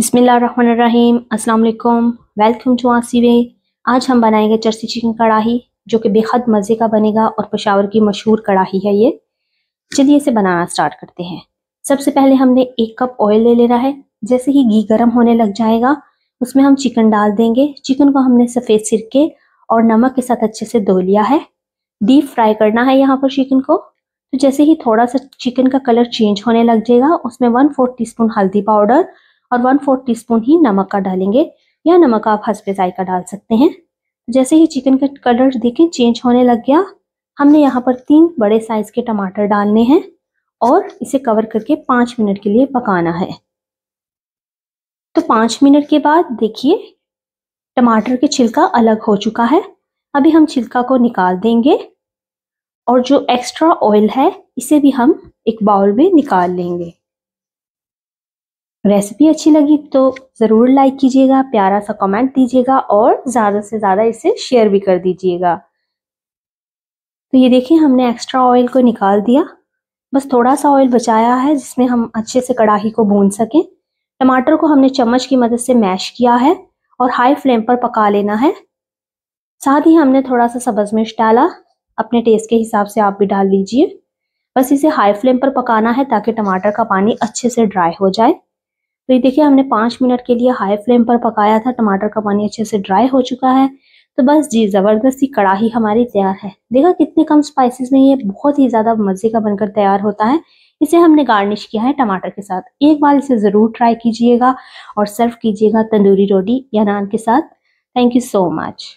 बिसमीम् अल्लाम welcome to आसी वे आज हम बनाएंगे चर्सी चिकन कढ़ाई जो कि बेहद मज़े का बनेगा और पशावर की मशहूर कढ़ाई है ये चलिए इसे बनाना स्टार्ट करते हैं सबसे पहले हमने एक कप ऑयल ले लेना है जैसे ही घी गर्म होने लग जाएगा उसमें हम चिकन डाल देंगे चिकन को हमने सफ़ेद सिरके और नमक के साथ अच्छे से धो लिया है डीप फ्राई करना है यहाँ पर चिकन को तो जैसे ही थोड़ा सा चिकन का कलर चेंज होने लग जाएगा उसमें वन फोर्थ टी हल्दी पाउडर और वन फोर्थ टी स्पून ही नमक का डालेंगे या नमक आप हंस पे जायका डाल सकते हैं जैसे ही चिकन का कलर देखें चेंज होने लग गया हमने यहाँ पर तीन बड़े साइज के टमाटर डालने हैं और इसे कवर करके पाँच मिनट के लिए पकाना है तो पाँच मिनट के बाद देखिए टमाटर के छिलका अलग हो चुका है अभी हम छिलका को निकाल देंगे और जो एक्स्ट्रा ऑयल है इसे भी हम एक बाउल में निकाल लेंगे रेसिपी अच्छी लगी तो ज़रूर लाइक कीजिएगा प्यारा सा कमेंट दीजिएगा और ज़्यादा से ज़्यादा इसे शेयर भी कर दीजिएगा तो ये देखिए हमने एक्स्ट्रा ऑयल को निकाल दिया बस थोड़ा सा ऑयल बचाया है जिसमें हम अच्छे से कढ़ाही को भून सकें टमाटर को हमने चम्मच की मदद से मैश किया है और हाई फ्लेम पर पका लेना है साथ ही हमने थोड़ा सा सब्ज मिर्च डाला अपने टेस्ट के हिसाब से आप भी डाल लीजिए बस इसे हाई फ्लेम पर पकाना है ताकि टमाटर का पानी अच्छे से ड्राई हो जाए तो ये देखिए हमने पाँच मिनट के लिए हाई फ्लेम पर पकाया था टमाटर का पानी अच्छे से ड्राई हो चुका है तो बस जी ज़बरदस्ती कड़ाही हमारी तैयार है देखा कितने कम स्पाइसेस में ये बहुत ही ज़्यादा मज़े का बनकर तैयार होता है इसे हमने गार्निश किया है टमाटर के साथ एक बार इसे ज़रूर ट्राई कीजिएगा और सर्व कीजिएगा तंदूरी रोटी या नान के साथ थैंक यू सो मच